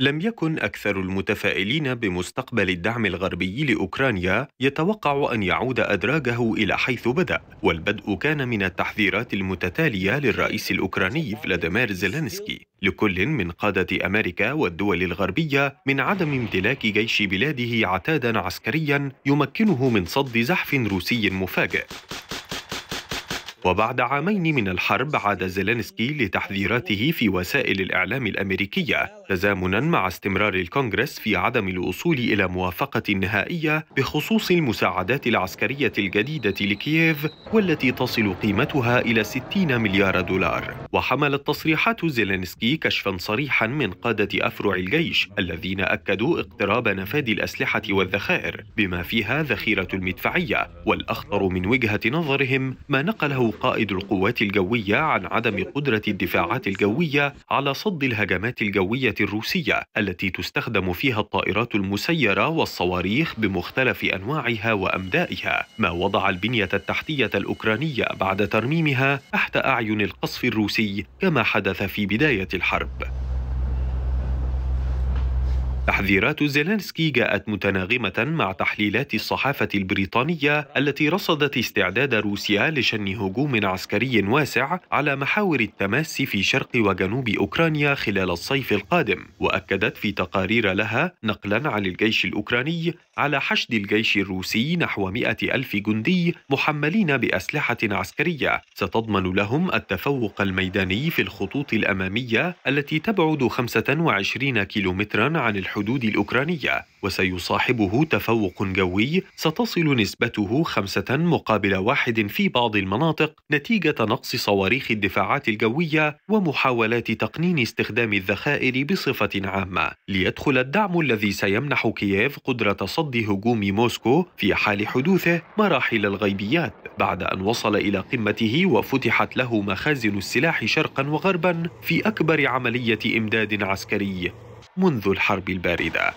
لم يكن أكثر المتفائلين بمستقبل الدعم الغربي لأوكرانيا يتوقع أن يعود أدراجه إلى حيث بدأ، والبدء كان من التحذيرات المتتالية للرئيس الأوكراني فلاديمير زيلينسكي لكل من قادة أمريكا والدول الغربية من عدم امتلاك جيش بلاده عتادا عسكريا يمكنه من صد زحف روسي مفاجئ. وبعد عامين من الحرب عاد زيلينسكي لتحذيراته في وسائل الإعلام الأمريكية تزامنا مع استمرار الكونغرس في عدم الوصول إلى موافقة نهائية بخصوص المساعدات العسكرية الجديدة لكييف والتي تصل قيمتها إلى 60 مليار دولار وحملت تصريحات زيلينسكي كشفا صريحا من قادة أفرع الجيش الذين أكدوا اقتراب نفاد الأسلحة والذخائر بما فيها ذخيرة المدفعية والأخطر من وجهة نظرهم ما نقله قائد القوات الجوية عن عدم قدرة الدفاعات الجوية على صد الهجمات الجوية الروسية التي تستخدم فيها الطائرات المسيرة والصواريخ بمختلف أنواعها وأمدائها ما وضع البنية التحتية الأوكرانية بعد ترميمها تحت أعين القصف الروسي كما حدث في بداية الحرب تحذيرات زيلينسكي جاءت متناغمة مع تحليلات الصحافة البريطانية التي رصدت استعداد روسيا لشن هجوم عسكري واسع على محاور التماس في شرق وجنوب أوكرانيا خلال الصيف القادم وأكدت في تقارير لها نقلا عن الجيش الأوكراني على حشد الجيش الروسي نحو مئة ألف جندي محملين بأسلحة عسكرية ستضمن لهم التفوق الميداني في الخطوط الأمامية التي تبعد 25 كيلومترا عن الحدود الحدود الأوكرانية وسيصاحبه تفوق جوي ستصل نسبته خمسة مقابل واحد في بعض المناطق نتيجة نقص صواريخ الدفاعات الجوية ومحاولات تقنين استخدام الذخائر بصفة عامة ليدخل الدعم الذي سيمنح كييف قدرة صد هجوم موسكو في حال حدوثه مراحل الغيبيات بعد أن وصل إلى قمته وفتحت له مخازن السلاح شرقا وغربا في أكبر عملية إمداد عسكري منذ الحرب الباردة